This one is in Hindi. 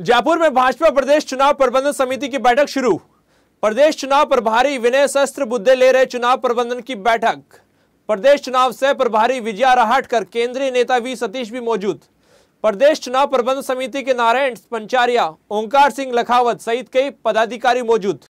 जयपुर में भाजपा प्रदेश चुनाव प्रबंधन समिति की बैठक शुरू प्रदेश चुनाव प्रभारी विनय शस्त्र बुद्धे ले रहे चुनाव प्रबंधन की बैठक प्रदेश चुनाव सह प्रभारी विजया राहटकर केंद्रीय नेता वी सतीश भी मौजूद प्रदेश चुनाव प्रबंधन समिति के नारायण पंचारिया ओंकार सिंह लखावत सहित कई पदाधिकारी मौजूद